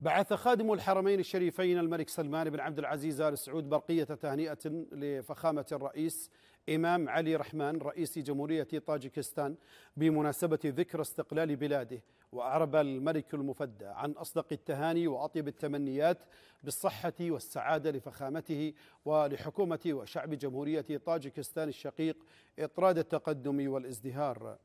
بعث خادم الحرمين الشريفين الملك سلمان بن عبد العزيز ال سعود برقيه تهنئه لفخامه الرئيس امام علي رحمن رئيس جمهوريه طاجكستان بمناسبه ذكرى استقلال بلاده واعرب الملك المفدى عن اصدق التهاني واطيب التمنيات بالصحه والسعاده لفخامته ولحكومه وشعب جمهوريه طاجكستان الشقيق اطراد التقدم والازدهار